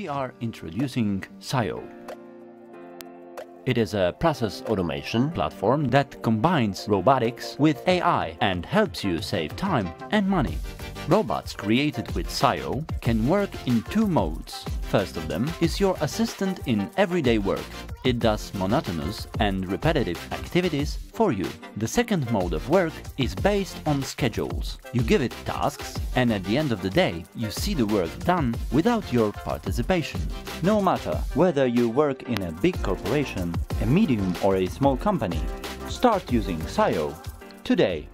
we are introducing SIO. It is a process automation platform that combines robotics with AI and helps you save time and money. Robots created with SIO can work in two modes. First of them is your assistant in everyday work. It does monotonous and repetitive activities for you. The second mode of work is based on schedules. You give it tasks and at the end of the day you see the work done without your participation. No matter whether you work in a big corporation, a medium or a small company, start using SIO today.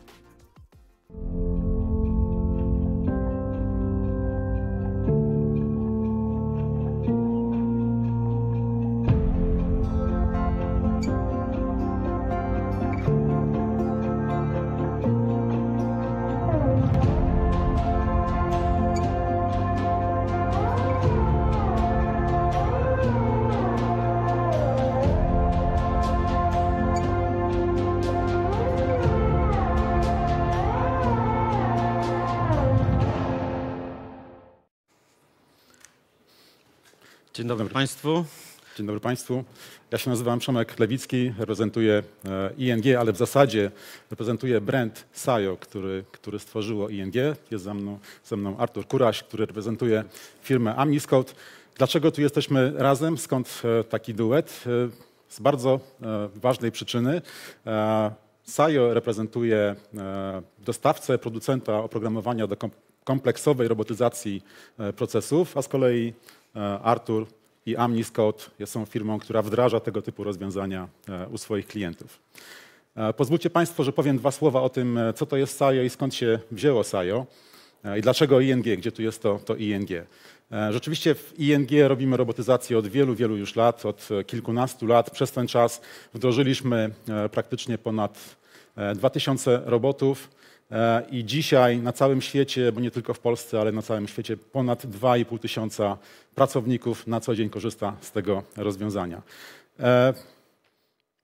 Dzień dobry Państwu. Dzień dobry Państwu. Ja się nazywam Przemek Lewicki, reprezentuję e, ING, ale w zasadzie reprezentuję brand SAJO, który, który stworzyło ING. Jest ze mną, ze mną Artur Kuraś, który reprezentuje firmę Amniscode. Dlaczego tu jesteśmy razem? Skąd e, taki duet? E, z bardzo ważnej przyczyny. SAJO reprezentuje dostawcę, producenta oprogramowania do kompleksowej robotyzacji procesów, a z kolei E, Artur i Scott są firmą, która wdraża tego typu rozwiązania e, u swoich klientów. E, pozwólcie Państwo, że powiem dwa słowa o tym, co to jest SAJO i skąd się wzięło SAJO i dlaczego ING, gdzie tu jest to, to ING. Rzeczywiście w ING robimy robotyzację od wielu, wielu już lat, od kilkunastu lat. Przez ten czas wdrożyliśmy praktycznie ponad 2000 robotów. E, I dzisiaj na całym świecie, bo nie tylko w Polsce, ale na całym świecie, ponad 2,5 tysiąca pracowników na co dzień korzysta z tego rozwiązania. E,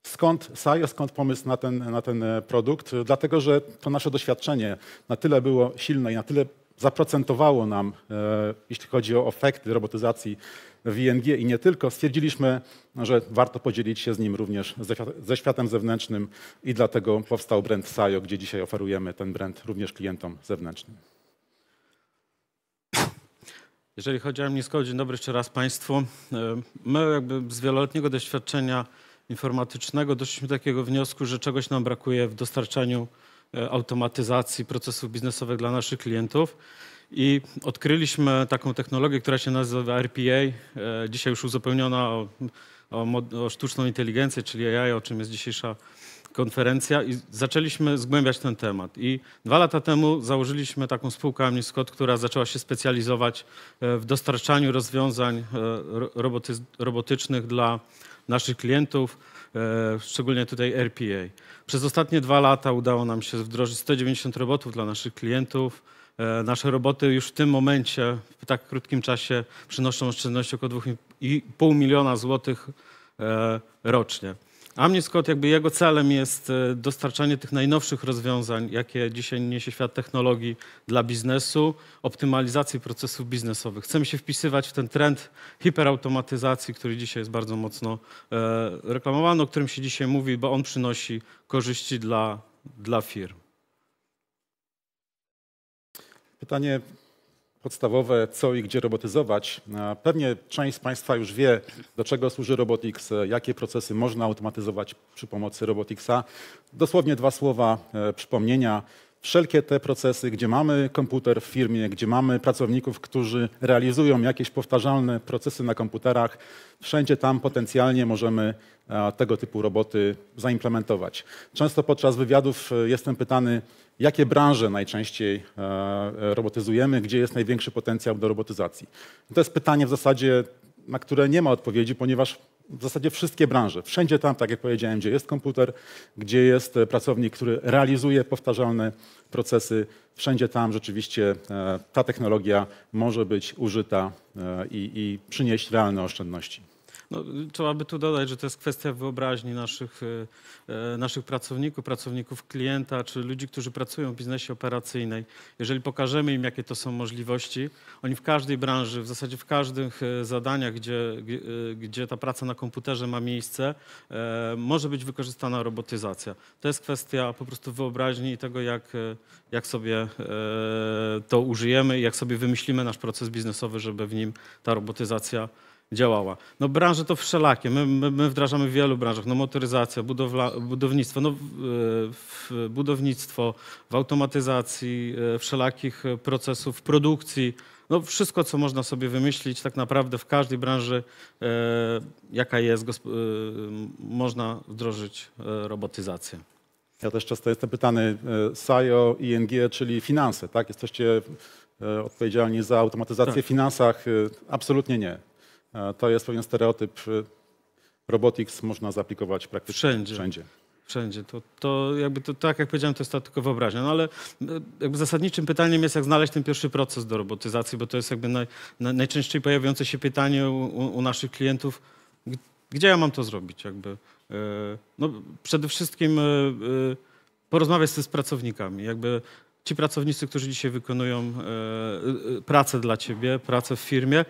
skąd SAIO, skąd pomysł na ten, na ten produkt? Dlatego, że to nasze doświadczenie na tyle było silne i na tyle zaprocentowało nam, e, jeśli chodzi o efekty robotyzacji w ING i nie tylko, stwierdziliśmy, że warto podzielić się z nim również ze światem zewnętrznym i dlatego powstał brand SAJO, gdzie dzisiaj oferujemy ten brand również klientom zewnętrznym. Jeżeli chodzi o Amnisko, dzień dobry jeszcze raz Państwu. E, my jakby z wieloletniego doświadczenia informatycznego doszliśmy do takiego wniosku, że czegoś nam brakuje w dostarczaniu E, automatyzacji procesów biznesowych dla naszych klientów. I odkryliśmy taką technologię, która się nazywa RPA, e, dzisiaj już uzupełniona o, o, o sztuczną inteligencję, czyli AI, o czym jest dzisiejsza konferencja i zaczęliśmy zgłębiać ten temat. I dwa lata temu założyliśmy taką spółkę Amni Scott, która zaczęła się specjalizować e, w dostarczaniu rozwiązań roboty, robotycznych dla naszych klientów. E, szczególnie tutaj RPA. Przez ostatnie dwa lata udało nam się wdrożyć 190 robotów dla naszych klientów. E, nasze roboty już w tym momencie, w tak krótkim czasie, przynoszą oszczędności około 2,5 miliona złotych e, rocznie. A mnie Scott, jakby jego celem jest e, dostarczanie tych najnowszych rozwiązań, jakie dzisiaj niesie świat technologii dla biznesu, optymalizacji procesów biznesowych. Chcemy się wpisywać w ten trend hiperautomatyzacji, który dzisiaj jest bardzo mocno e, reklamowany, o którym się dzisiaj mówi, bo on przynosi korzyści dla, dla firm. Pytanie podstawowe, co i gdzie robotyzować. Pewnie część z Państwa już wie, do czego służy Robotics, e, jakie procesy można automatyzować przy pomocy Roboticsa. Dosłownie dwa słowa e, przypomnienia wszelkie te procesy, gdzie mamy komputer w firmie, gdzie mamy pracowników, którzy realizują jakieś powtarzalne procesy na komputerach, wszędzie tam potencjalnie możemy e, tego typu roboty zaimplementować. Często podczas wywiadów e, jestem pytany, jakie branże najczęściej e, robotyzujemy, gdzie jest największy potencjał do robotyzacji. To jest pytanie w zasadzie, na które nie ma odpowiedzi, ponieważ w zasadzie wszystkie branże. Wszędzie tam, tak jak powiedziałem, gdzie jest komputer, gdzie jest e, pracownik, który realizuje powtarzalne procesy, wszędzie tam rzeczywiście e, ta technologia może być użyta e, i, i przynieść realne oszczędności. No, trzeba by tu dodać, że to jest kwestia wyobraźni naszych, e, e, naszych pracowników, pracowników klienta, czy ludzi, którzy pracują w biznesie operacyjnej. Jeżeli pokażemy im, jakie to są możliwości, oni w każdej branży, w zasadzie w każdych e, zadaniach, gdzie, gdzie ta praca na komputerze ma miejsce, może być wykorzystana robotyzacja. To jest kwestia po prostu wyobraźni i tego, jak, jak sobie to użyjemy, jak sobie wymyślimy nasz proces biznesowy, żeby w nim ta robotyzacja działała. No branże to wszelakie. My, my, my wdrażamy w wielu branżach. No motoryzacja, budowla, budownictwo, no, w budownictwo, w automatyzacji, e, wszelakich e, procesów produkcji. No wszystko, co można sobie wymyślić, tak naprawdę w każdej branży, e, jaka jest, e, można wdrożyć e, robotyzację. Ja też często jestem pytany, SAIO, ING, czyli finanse, tak? Jesteście odpowiedzialni za automatyzację tak. w finansach? Absolutnie nie. To jest pewien stereotyp. Y, robotics można zaaplikować praktycznie wszędzie. wszędzie. Wszędzie. To, to jakby to, tak jak powiedziałem, to jest ta tylko wyobraźnia. No ale y, jakby zasadniczym pytaniem jest, jak znaleźć ten pierwszy proces do robotyzacji, bo to jest jakby naj, najczęściej pojawiające się pytanie u, u, naszych klientów, gdzie ja mam to zrobić? Jakby, y, no, przede wszystkim porozmawiać z pracownikami. Jakby ci pracownicy, którzy dzisiaj wykonują e, e, pracę dla ciebie, pracę w firmie,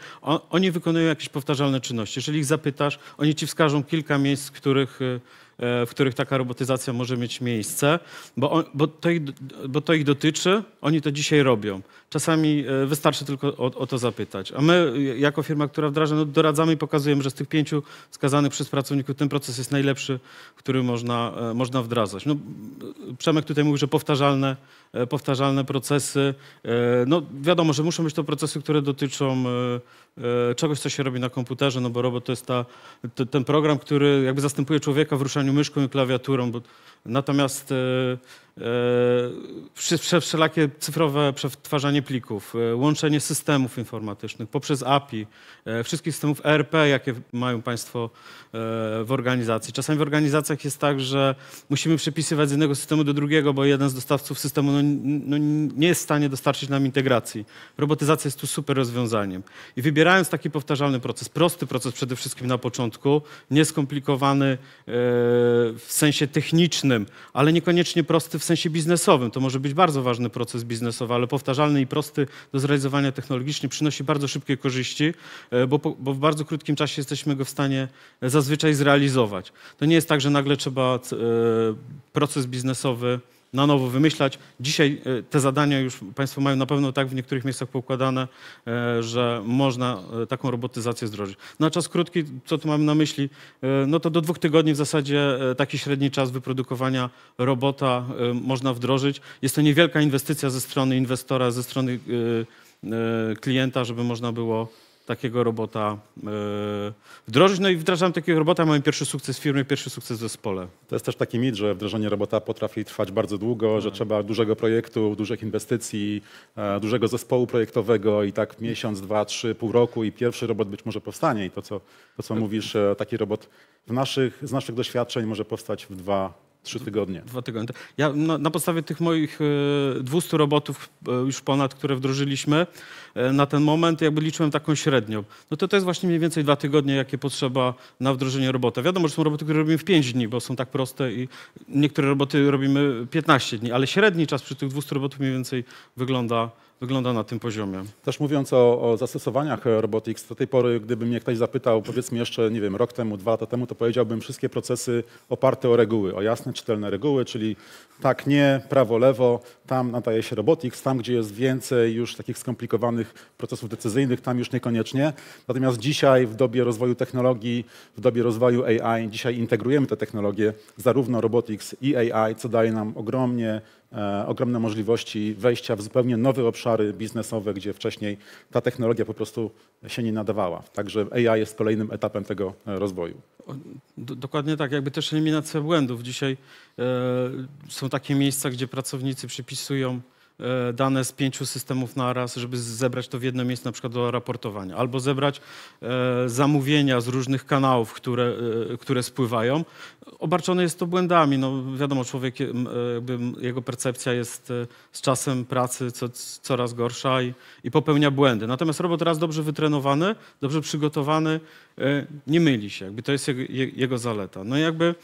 oni wykonują jakieś powtarzalne czynności. Jeżeli ich zapytasz, oni ci wskażą kilka miejsc, w których e, E, w których taka robotyzacja może mieć miejsce, bo, on, bo, to, ich, bo to ich dotyczy, oni to dzisiaj robią. Czasami e, wystarczy tylko o, o to zapytać. A my, e, jako firma, która wdraża, no, doradzamy i pokazujemy, że z tych pięciu skazanych przez pracowników ten proces jest najlepszy, który można, można wdrażać. No, Przemek tutaj mówił, że powtarzalne, powtarzalne procesy. No, wiadomo, że muszą być to procesy, które dotyczą czegoś, co się robi na komputerze, no bo robot to jest ta, ten program, który jakby zastępuje człowieka w ruszaniu poruszaniu myszką i klawiaturą. Bo, natomiast e, E, wszelakie cyfrowe przetwarzanie plików, e, łączenie systemów informatycznych poprzez API, e, wszystkich systemów ERP, jakie mają Państwo w organizacji. Czasami w organizacjach jest tak, że musimy przepisywać z jednego systemu do drugiego, bo jeden z dostawców systemu no, no nie jest w stanie dostarczyć nam integracji. Robotyzacja jest tu super rozwiązaniem. I wybierając taki powtarzalny proces, prosty proces przede wszystkim na początku, nieskomplikowany w sensie technicznym, ale niekoniecznie prosty w w sensie biznesowym. To może być bardzo ważny proces biznesowy, ale powtarzalny i prosty do zrealizowania technologicznie przynosi bardzo szybkie korzyści, e, bo, bo w bardzo krótkim czasie jesteśmy go w stanie zazwyczaj zrealizować. To nie jest tak, że nagle trzeba e, proces biznesowy na nowo wymyślać. Dzisiaj e, te zadania już Państwo mają na pewno tak w niektórych miejscach poukładane, e, że można e, taką robotyzację zdrożyć. Na no czas krótki, co tu mam na myśli? No to do dwóch tygodni w zasadzie taki średni czas wyprodukowania robota można wdrożyć. Jest to niewielka inwestycja ze strony inwestora, ze strony klienta, żeby można było takiego robota e, wdrożyć. No i wdrażam takiego robota, mamy pierwszy sukces firmy, pierwszy sukces w zespole. To jest też taki mit, że wdrożenie robota potrafi trwać bardzo długo, tak. że trzeba dużego projektu, dużych inwestycji, e, dużego zespołu projektowego i tak miesiąc, dwa, trzy, pół roku i pierwszy robot być może powstanie. I to, co, to, co tak. mówisz, e, taki robot w naszych, z naszych doświadczeń może powstać w dwa, Trzy tygodnie. Dwa tygodnie. Ja na, na podstawie tych moich y, e, 200 robotów e, już ponad, które wdrożyliśmy e, na ten moment, jakby liczyłem taką średnią. No to to jest właśnie mniej więcej dwa tygodnie, jakie potrzeba na wdrożenie robota. Wiadomo, że są roboty, które robimy w 5 dni, bo są tak proste i niektóre roboty robimy 15 dni, ale średni czas przy tych 200 robotów mniej więcej wygląda wygląda na tym poziomie. Też mówiąc o, o zastosowaniach e, Robotics, do tej pory, gdyby mnie ktoś zapytał, powiedzmy jeszcze, nie wiem, rok temu, dwa lata temu, to powiedziałbym wszystkie procesy oparte o reguły, o jasne, czytelne reguły, czyli tak, nie, prawo, lewo, tam nadaje się Robotics, tam, gdzie jest więcej już takich skomplikowanych procesów decyzyjnych, tam już niekoniecznie. Natomiast dzisiaj, w dobie rozwoju technologii, w dobie rozwoju AI, dzisiaj integrujemy te technologie, zarówno Robotics i AI, co daje nam ogromnie E, ogromne możliwości wejścia w zupełnie nowe obszary biznesowe, gdzie wcześniej ta technologia po prostu się nie nadawała. Także AI jest kolejnym etapem tego e, rozwoju. Dokładnie tak, jakby też eliminacja błędów. Dzisiaj e, są takie miejsca, gdzie pracownicy przypisują E, dane z pięciu systemów na raz, żeby zebrać to w jedno miejsce, na przykład do raportowania, albo zebrać e, zamówienia z różnych kanałów, które, e, które spływają. Obarczone jest to błędami. No, wiadomo, człowiek, jego percepcja jest z czasem pracy coraz gorsza i, i popełnia błędy. Natomiast robot raz dobrze wytrenowany, dobrze przygotowany, nie myli się. Jakby to jest jego, jego zaleta. No i jakby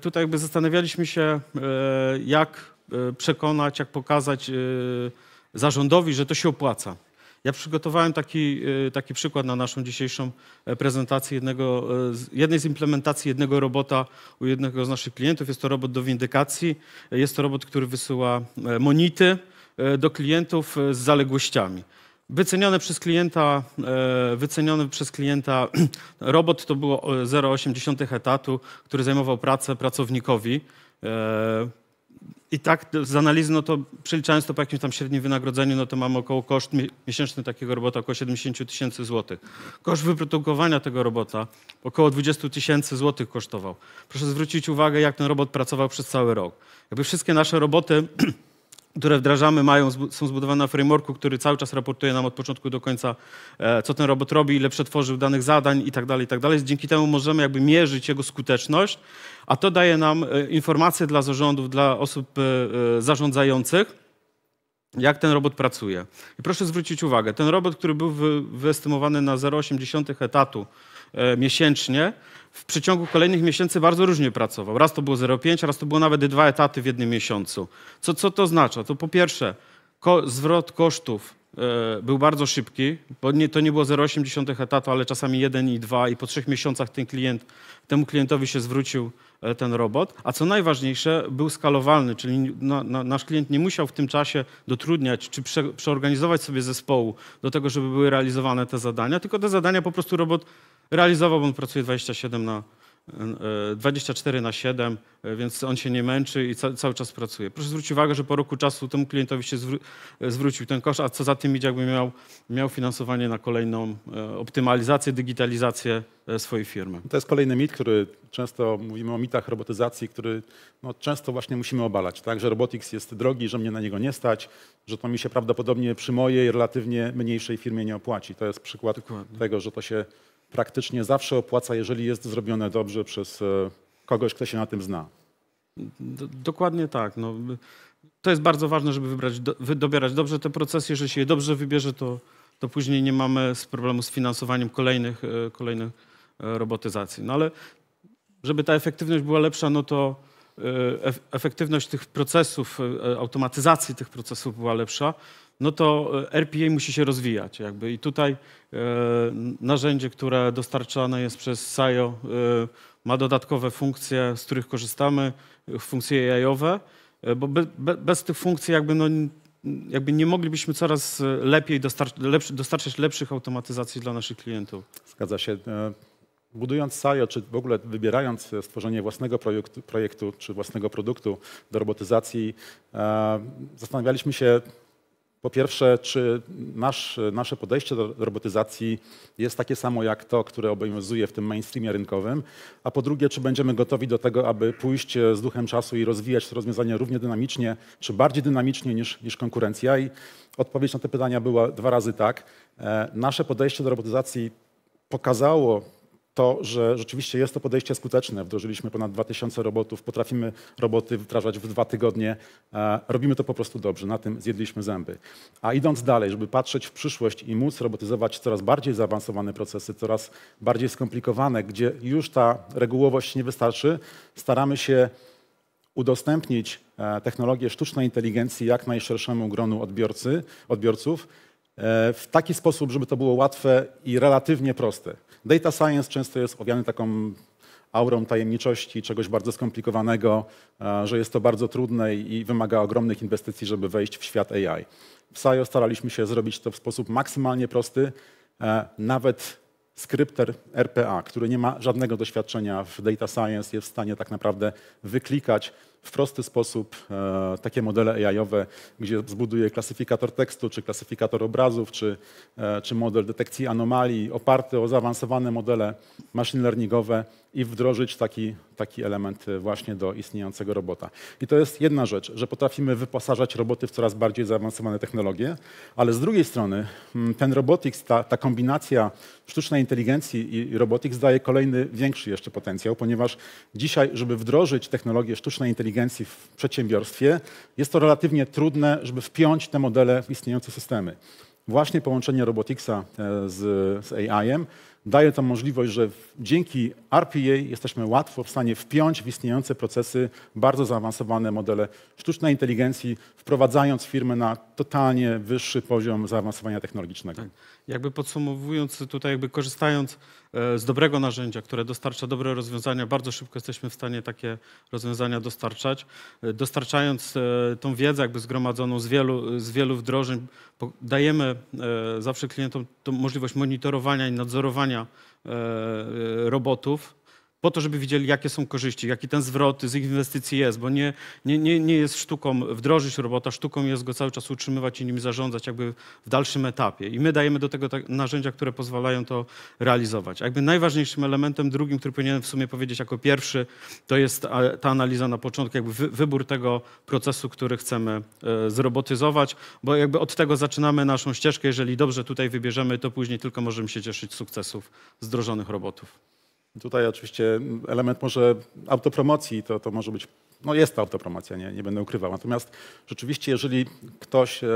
tutaj jakby zastanawialiśmy się, jak E, przekonać, jak pokazać e, zarządowi, że to się opłaca. Ja przygotowałem taki, e, taki przykład na naszą dzisiejszą prezentację jednego, jednej z implementacji jednego robota u jednego z naszych klientów. Jest to robot do windykacji. Jest to robot, który wysyła monity do klientów z zaległościami. Wyceniony przez klienta, wyceniony przez klienta robot to było 0,8 etatu, który zajmował pracę pracownikowi i tak z analizy, no to przeliczając to po jakimś tam średnim wynagrodzeniu, no to mamy około koszt miesięczny takiego robota około 70 tysięcy złotych. Koszt wyprodukowania tego robota około 20 tysięcy złotych kosztował. Proszę zwrócić uwagę, jak ten robot pracował przez cały rok. Jakby wszystkie nasze roboty które wdrażamy, mają, są zbudowane na frameworku, który cały czas raportuje nam od początku do końca, e, co ten robot robi, ile przetworzył danych zadań itd. Tak tak dalej. Dzięki temu możemy jakby mierzyć jego skuteczność, a to daje nam e, informacje dla zarządów, dla osób e, zarządzających, jak ten robot pracuje. I proszę zwrócić uwagę, ten robot, który był wyestymowany na 0,8 etatu E, miesięcznie, w przeciągu kolejnych miesięcy bardzo różnie pracował. Raz to było 0,5, raz to było nawet dwa etaty w jednym miesiącu. Co, co to oznacza? To po pierwsze, ko zwrot kosztów e, był bardzo szybki, bo nie, to nie było 0,8 etatu, ale czasami 1 i 2 i po trzech miesiącach ten klient, temu klientowi się zwrócił e, ten robot. A co najważniejsze, był skalowalny, czyli na, na, nasz klient nie musiał w tym czasie dotrudniać czy prze, przeorganizować sobie zespołu do tego, żeby były realizowane te zadania, tylko te zadania po prostu robot Realizował, bo on pracuje 27 na, 24 e, na 7, e, więc on się nie męczy i ca cały czas pracuje. Proszę zwrócić uwagę, że po roku czasu temu klientowi się zwró e, zwrócił ten koszt, a co za tym idzie, jakby miał, miał finansowanie na kolejną optymalizację, digitalizację swojej firmy. To jest kolejny mit, który często mówimy o mitach robotyzacji, który no, często właśnie musimy obalać, tak? że robotics jest drogi, że mnie na niego nie stać, że to mi się prawdopodobnie przy mojej relatywnie mniejszej firmie nie opłaci. To jest przykład Dokładnie. tego, że to się praktycznie zawsze opłaca, jeżeli jest zrobione dobrze przez e, kogoś, kto się na tym zna. Dokładnie tak. No, to jest bardzo ważne, żeby wybrać, do, dobierać dobrze te procesy. Jeżeli się je dobrze wybierze, to, to później nie mamy z problemu z finansowaniem kolejnych, e, kolejnych e, robotyzacji. No ale żeby ta efektywność była lepsza, no to efektywność tych procesów, automatyzacji tych procesów była lepsza, no to e, RPA musi się rozwijać. Jakby. I tutaj e, narzędzie, które dostarczane jest przez SAIO, e, ma dodatkowe funkcje, z których korzystamy, funkcje AI-owe, bo bez tych funkcji jakby, no, jakby nie moglibyśmy coraz lepiej dostarczać lepszych automatyzacji dla naszych klientów. Zgadza się. Budując SAIO, czy w ogóle wybierając stworzenie własnego projektu, projektu czy własnego produktu do robotyzacji, zastanawialiśmy się, po pierwsze, czy nasz, nasze podejście do robotyzacji jest takie samo jak to, które obowiązuje w tym mainstreamie rynkowym? A po drugie, czy będziemy gotowi do tego, aby pójść e, z duchem czasu i rozwijać to rozwiązanie równie dynamicznie, czy bardziej dynamicznie niż, niż konkurencja? I odpowiedź na te pytania była dwa razy tak. E, nasze podejście do robotyzacji pokazało to, że rzeczywiście jest to podejście skuteczne. Wdrożyliśmy ponad 2000 robotów, potrafimy roboty wdrażać w dwa tygodnie. E, robimy to po prostu dobrze, na tym zjedliśmy zęby. A idąc dalej, żeby patrzeć w przyszłość i móc robotyzować coraz bardziej zaawansowane procesy, coraz bardziej skomplikowane, gdzie już ta regułowość nie wystarczy, staramy się udostępnić e, technologię sztucznej inteligencji jak najszerszemu gronu odbiorcy, odbiorców e, w taki sposób, żeby to było łatwe i relatywnie proste. Data science często jest owiany taką aurą tajemniczości, czegoś bardzo skomplikowanego, e, że jest to bardzo trudne i wymaga ogromnych inwestycji, żeby wejść w świat AI. W SAIO staraliśmy się zrobić to w sposób maksymalnie prosty, e, nawet skrypter RPA, który nie ma żadnego doświadczenia w data science, jest w stanie tak naprawdę wyklikać w prosty sposób e, takie modele AI-owe, gdzie zbuduje klasyfikator tekstu, czy klasyfikator obrazów, czy, e, czy model detekcji anomalii oparty o zaawansowane modele machine learningowe i wdrożyć taki, taki element właśnie do istniejącego robota. I to jest jedna rzecz, że potrafimy wyposażać roboty w coraz bardziej zaawansowane technologie, ale z drugiej strony mm, ten robotics, ta, ta kombinacja sztucznej inteligencji i robotics daje kolejny większy jeszcze potencjał, ponieważ dzisiaj, żeby wdrożyć technologię sztucznej inteligencji, inteligencji w przedsiębiorstwie, jest to relatywnie trudne, żeby wpiąć te modele w istniejące systemy. Właśnie połączenie Roboticsa e, z, z AI-em daje to możliwość, że dzięki RPA jesteśmy łatwo w stanie wpiąć w istniejące procesy bardzo zaawansowane modele sztucznej inteligencji, wprowadzając firmy na totalnie wyższy poziom zaawansowania technologicznego. Tak. Jakby podsumowując tutaj, jakby korzystając e, z dobrego narzędzia, które dostarcza dobre rozwiązania, bardzo szybko jesteśmy w stanie takie rozwiązania dostarczać. E, dostarczając e, tą wiedzę jakby zgromadzoną z wielu, z wielu wdrożeń, dajemy zawsze klientom możliwość monitorowania i nadzorowania E, e, robotów, po to, żeby widzieli, jakie są korzyści, jaki ten zwrot z inwestycji jest, bo nie, nie, nie, nie jest sztuką wdrożyć robota, sztuką jest go cały czas utrzymywać i nim zarządzać jakby w dalszym etapie. I my dajemy do tego tak narzędzia, które pozwalają to realizować. Jakby najważniejszym elementem, drugim, który powinienem w sumie powiedzieć jako pierwszy, to jest ta analiza na początku, jakby wybór tego procesu, który chcemy e, zrobotyzować, bo jakby od tego zaczynamy naszą ścieżkę. Jeżeli dobrze tutaj wybierzemy, to później tylko możemy się cieszyć sukcesów zdrożonych robotów. Tutaj oczywiście element może autopromocji, to, to może być, no jest to autopromocja, nie, nie będę ukrywał. Natomiast rzeczywiście, jeżeli ktoś e,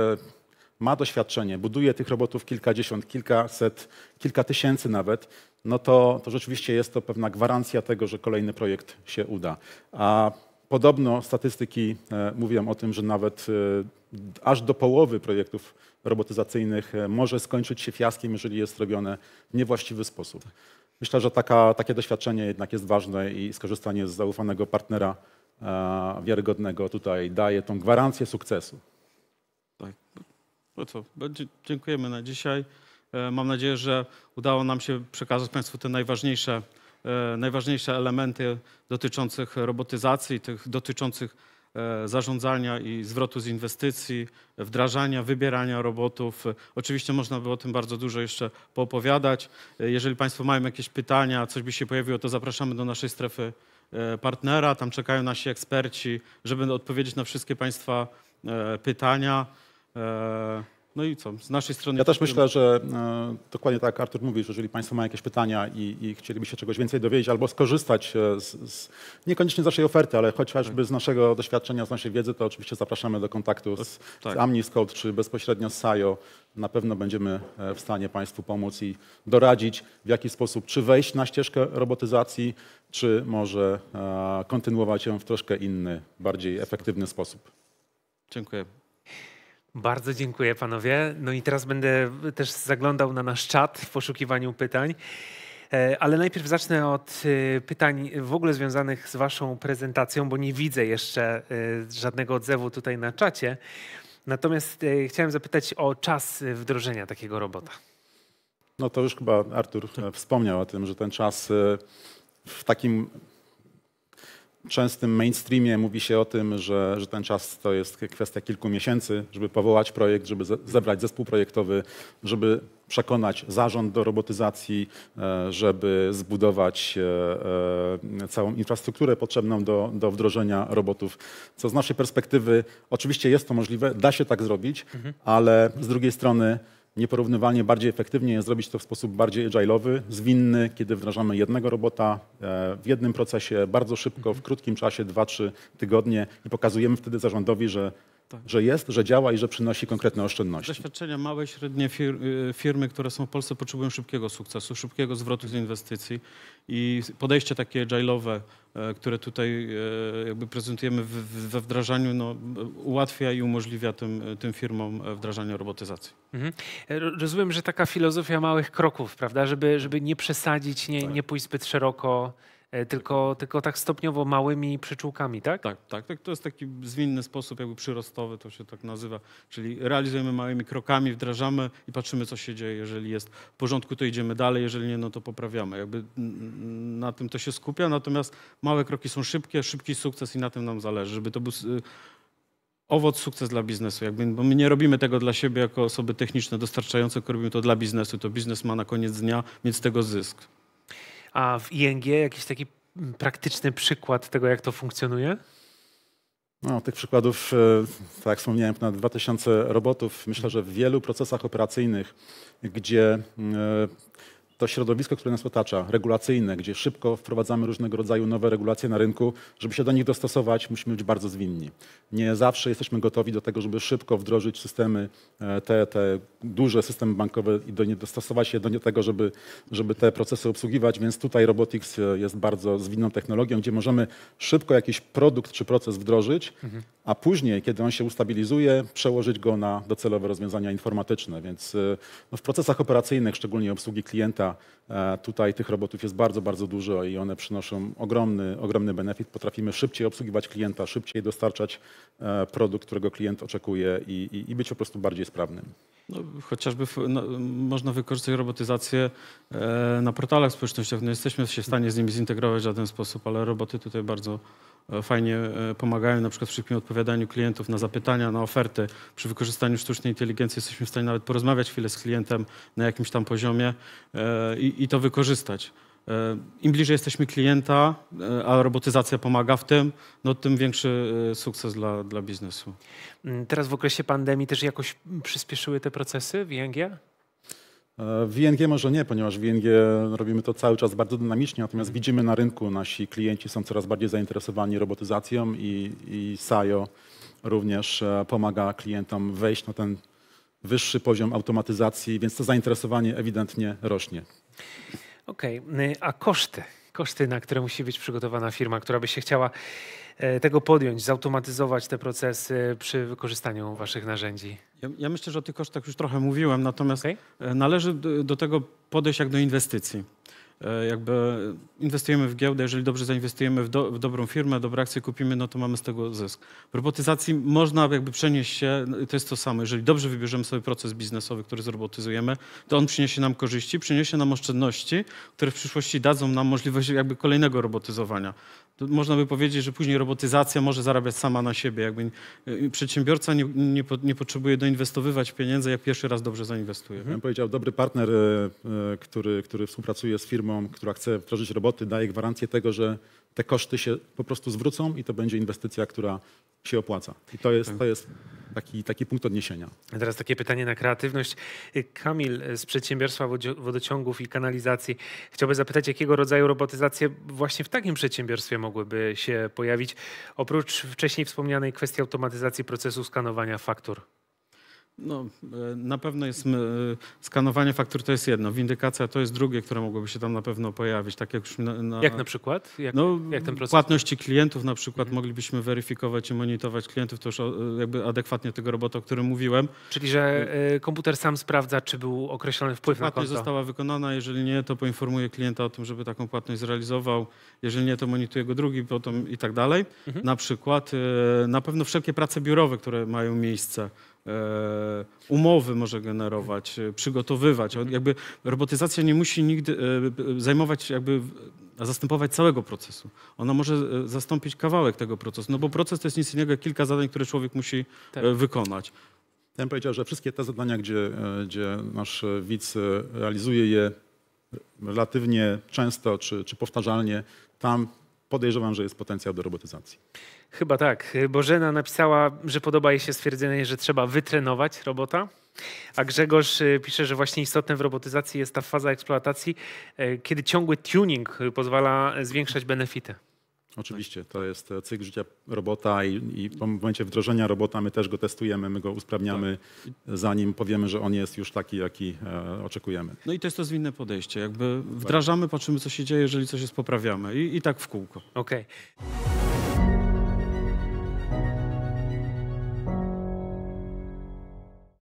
ma doświadczenie, buduje tych robotów kilkadziesiąt, kilkaset, kilka tysięcy nawet, no to, to rzeczywiście jest to pewna gwarancja tego, że kolejny projekt się uda. A podobno statystyki e, mówią o tym, że nawet e, aż do połowy projektów robotyzacyjnych może skończyć się fiaskiem, jeżeli jest robione w niewłaściwy sposób. Myślę, że taka, takie doświadczenie jednak jest ważne i skorzystanie z zaufanego partnera e, wiarygodnego tutaj daje tą gwarancję sukcesu. Tak. No co, no, dziękujemy na dzisiaj. E, mam nadzieję, że udało nam się przekazać Państwu te najważniejsze, e, najważniejsze elementy dotyczących robotyzacji, tych dotyczących E, zarządzania i zwrotu z inwestycji, wdrażania, wybierania robotów. Oczywiście można by o tym bardzo dużo jeszcze poopowiadać. E, jeżeli Państwo mają jakieś pytania, coś by się pojawiło, to zapraszamy do naszej strefy e, partnera. Tam czekają nasi eksperci, żeby odpowiedzieć na wszystkie Państwa pytania. No i co? Z naszej strony. Ja też myślę, że e, dokładnie tak jak Artur mówi, że jeżeli Państwo mają jakieś pytania i, i chcieliby się czegoś więcej dowiedzieć albo skorzystać e, z, z niekoniecznie z naszej oferty, ale chociażby tak. z naszego doświadczenia, z naszej wiedzy, to oczywiście zapraszamy do kontaktu z, tak. z Amniscope czy bezpośrednio z Sajo. Na pewno będziemy e, w stanie Państwu pomóc i doradzić, w jaki sposób czy wejść na ścieżkę robotyzacji, czy może e, kontynuować ją w troszkę inny, bardziej efektywny sposób. Dziękuję. Bardzo dziękuję panowie. No i teraz będę też zaglądał na nasz czat w poszukiwaniu pytań. E, ale najpierw zacznę od e, pytań w ogóle związanych z waszą prezentacją, bo nie widzę jeszcze e, żadnego odzewu tutaj na czacie. Natomiast chciałem zapytać o czas wdrożenia takiego robota. No to już chyba Artur wspomniał o tym, że ten czas w takim częstym mainstreamie mówi się o tym, że, że, ten czas to jest kwestia kilku miesięcy, żeby powołać projekt, żeby zebrać zespół projektowy, żeby przekonać zarząd do robotyzacji, e, żeby zbudować e, e, całą infrastrukturę potrzebną do, do wdrożenia robotów. Co z naszej perspektywy oczywiście jest to możliwe, da się tak zrobić, mhm. ale z drugiej strony nieporównywalnie bardziej efektywnie jest zrobić to w sposób bardziej agile'owy, zwinny, kiedy wdrażamy jednego robota e, w jednym procesie bardzo szybko, w mhm. krótkim czasie, dwa, trzy tygodnie i pokazujemy wtedy zarządowi, że tak. że jest, że działa i że przynosi konkretne oszczędności. Doświadczenia małe i średnie fir y, firmy, które są w Polsce, potrzebują szybkiego sukcesu, szybkiego zwrotu z inwestycji i podejście takie agile'owe, e, które tutaj e, jakby prezentujemy we wdrażaniu, no, ułatwia i umożliwia tym, tym firmom e, wdrażanie robotyzacji. Mhm. Rozumiem, że taka filozofia małych kroków, prawda, żeby, żeby nie przesadzić, nie, tak. nie pójść zbyt szeroko, E, tylko, tylko tak stopniowo małymi przyczółkami, tak? Tak, tak, tak. To jest taki zwinny sposób jakby przyrostowy, to się tak nazywa, czyli realizujemy małymi krokami, wdrażamy i patrzymy, co się dzieje. Jeżeli jest w porządku, to idziemy dalej, jeżeli nie, no to poprawiamy. Jakby na tym to się skupia, natomiast małe kroki są szybkie, szybki sukces i na tym nam zależy, żeby to był y, owoc, sukces dla biznesu. Jakby, bo my nie robimy tego dla siebie jako osoby techniczne dostarczające, tylko robimy to dla biznesu. To biznes ma na koniec dnia mieć z tego zysk. A w ING jakiś taki mm, praktyczny przykład tego, jak to funkcjonuje? No, tych przykładów, e, tak jak wspomniałem, ponad 2000 robotów. Myślę, że w wielu procesach operacyjnych, gdzie mm, e, to środowisko, które nas otacza, regulacyjne, gdzie szybko wprowadzamy różnego rodzaju nowe regulacje na rynku, żeby się do nich dostosować, musimy być bardzo zwinni. Nie zawsze jesteśmy gotowi do tego, żeby szybko wdrożyć systemy, e, te, te duże systemy bankowe i do nie dostosować się do tego, żeby, żeby te procesy obsługiwać, więc tutaj Robotics e, jest bardzo zwinną technologią, gdzie możemy szybko jakiś produkt czy proces wdrożyć, mhm a później, kiedy on się ustabilizuje, przełożyć go na docelowe rozwiązania informatyczne. Więc y, no, w procesach operacyjnych, szczególnie obsługi klienta, e, tutaj tych robotów jest bardzo, bardzo dużo i one przynoszą ogromny, ogromny benefit. Potrafimy szybciej obsługiwać klienta, szybciej dostarczać e, produkt, którego klient oczekuje i, i, i być po prostu bardziej sprawnym. No, chociażby no, można wykorzystać robotyzację e, na portalach społecznościowych. Nie no, jesteśmy się w stanie z nimi zintegrować w żaden sposób, ale roboty tutaj bardzo e, fajnie e, pomagają, na przykład w szybkim odpowiadaniu klientów na zapytania, na oferty. Przy wykorzystaniu sztucznej inteligencji jesteśmy w stanie nawet porozmawiać chwilę z klientem na jakimś tam poziomie e, i to wykorzystać. E, Im bliżej jesteśmy klienta, e, a robotyzacja pomaga w tym, no tym większy e, sukces dla, dla biznesu. Mm, teraz w okresie pandemii też jakoś przyspieszyły te procesy w ING? W ING może nie, ponieważ w ING robimy to cały czas bardzo dynamicznie, natomiast mhm. widzimy na rynku, nasi klienci są coraz bardziej zainteresowani robotyzacją i, i SAIO również pomaga klientom wejść na ten wyższy poziom automatyzacji, więc to zainteresowanie ewidentnie rośnie. Okej, okay. a koszty? Koszty, na które musi być przygotowana firma, która by się chciała e, tego podjąć, zautomatyzować te procesy przy wykorzystaniu Waszych narzędzi? Ja, ja myślę, że o tych kosztach już trochę mówiłem, natomiast okay. E, należy do, do tego podejść jak do inwestycji. E, jakby inwestujemy w giełdę, jeżeli dobrze zainwestujemy w, do, w, dobrą firmę, dobre akcje kupimy, no to mamy z tego zysk. W robotyzacji można jakby przenieść się, no to jest to samo, jeżeli dobrze wybierzemy sobie proces biznesowy, który zrobotyzujemy, to on przyniesie nam korzyści, przyniesie nam oszczędności, które w przyszłości dadzą nam możliwość jakby kolejnego robotyzowania można by powiedzieć, że później robotyzacja może zarabiać sama na siebie. Jakby y, przedsiębiorca nie, nie, nie potrzebuje doinwestowywać pieniędzy, jak pierwszy raz dobrze zainwestuje. Mhm. powiedział, dobry partner, y, y, który, który współpracuje z firmą, która chce wdrożyć roboty, daje gwarancję tego, że te koszty się po prostu zwrócą i to będzie inwestycja, która się opłaca. I to jest, to jest taki, taki punkt odniesienia. A teraz takie pytanie na kreatywność. Kamil z Przedsiębiorstwa Wodociągów i Kanalizacji chciałby zapytać, jakiego rodzaju robotyzacje właśnie w takim przedsiębiorstwie mogłyby się pojawić, oprócz wcześniej wspomnianej kwestii automatyzacji procesu skanowania faktur? No, e, na pewno jest e, skanowanie faktur to jest jedno, windykacja to jest drugie, które mogłoby się tam na pewno pojawić. Tak jak, już na, na, jak na przykład? Jak, no, jak ten proces? Płatności klientów na przykład mhm. moglibyśmy weryfikować i monitorować klientów, to już e, jakby adekwatnie tego robota, o którym mówiłem. Czyli, że komputer sam sprawdza, czy był określony wpływ płatność na konto. Płatność została wykonana, jeżeli nie, to poinformuje klienta o tym, żeby taką płatność zrealizował. Jeżeli nie, to monitoruje go drugi potem i tak dalej. Mhm. Na przykład na pewno wszelkie prace biurowe, które mają miejsce, E, umowy może generować, e, przygotowywać. Jakby robotyzacja nie musi nigdy e, zajmować, jakby zastępować całego procesu. Ona może zastąpić kawałek tego procesu, no bo proces to jest nic innego jak kilka zadań, które człowiek musi tak. wykonać. Ja bym powiedział, że wszystkie te zadania, gdzie, gdzie nasz widz realizuje je relatywnie często czy, czy powtarzalnie, tam podejrzewam, że jest potencjał do robotyzacji. Chyba tak. Bożena napisała, że podoba jej się stwierdzenie, że trzeba wytrenować robota. A Grzegorz y, pisze, że właśnie istotne w robotyzacji jest ta faza eksploatacji, y, kiedy ciągły tuning pozwala zwiększać benefity. Oczywiście, to jest e, cykl życia robota i, i w momencie wdrożenia robota my też go testujemy, my go usprawniamy, tak. zanim powiemy, że on jest już taki, jaki e, oczekujemy. No i to jest to zwinne podejście, jakby wdrażamy, patrzymy co się dzieje, jeżeli coś jest poprawiamy i, i tak w kółko. Okej. Okay.